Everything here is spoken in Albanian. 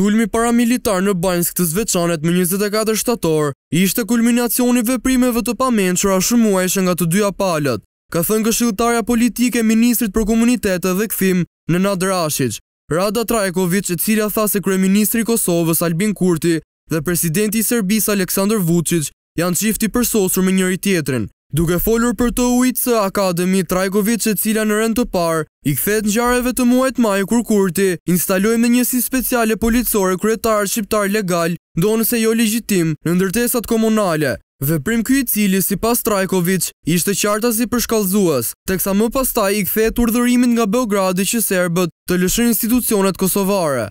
Sulmi paramilitar në Bansk të zveçanet më 24 shtator ishte kulminacioni veprimeve të pamenë që rashumuajshë nga të dyja palët, ka thënë këshiltarja politike Ministrit për Komunitetet dhe Këthim në Nadrashic, Rada Trajkovic e cilja tha se Kreministri Kosovës Albin Kurti dhe Presidenti Serbis Aleksandr Vucic janë qifti përsosur me njëri tjetrin. Duke folur për të ujtë së Akademi Trajkovic e cila në rëndë të parë, i kthet në gjareve të muajt majë kur kurti, instaloj me njësi speciale policore kretarë shqiptar legal, donë se jo legjitim në ndërtesat komunale. Vëprim këj cili si pas Trajkovic ishte qarta si përshkallzuas, teksa më pastaj i kthet urdhërimin nga Beogradi që serbët të lëshën institucionet kosovare.